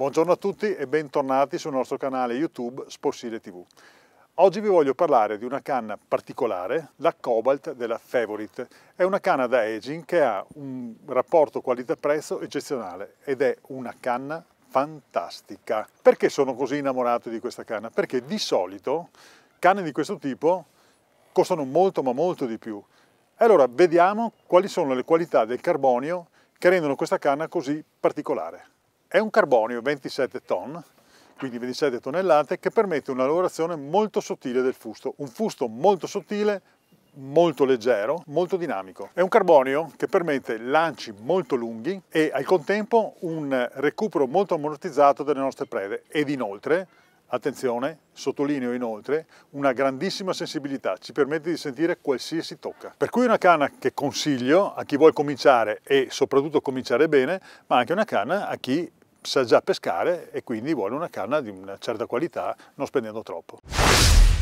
Buongiorno a tutti e bentornati sul nostro canale YouTube Spossile TV. Oggi vi voglio parlare di una canna particolare, la Cobalt della Favorite. È una canna da aging che ha un rapporto qualità-prezzo eccezionale ed è una canna fantastica. Perché sono così innamorato di questa canna? Perché di solito canne di questo tipo costano molto ma molto di più. allora vediamo quali sono le qualità del carbonio che rendono questa canna così particolare. È un carbonio 27 ton, quindi 27 tonnellate, che permette una lavorazione molto sottile del fusto, un fusto molto sottile, molto leggero, molto dinamico. È un carbonio che permette lanci molto lunghi e al contempo un recupero molto ammortizzato delle nostre prede ed inoltre Attenzione, sottolineo inoltre, una grandissima sensibilità, ci permette di sentire qualsiasi tocca. Per cui è una canna che consiglio a chi vuole cominciare e soprattutto cominciare bene, ma anche una canna a chi sa già pescare e quindi vuole una canna di una certa qualità non spendendo troppo.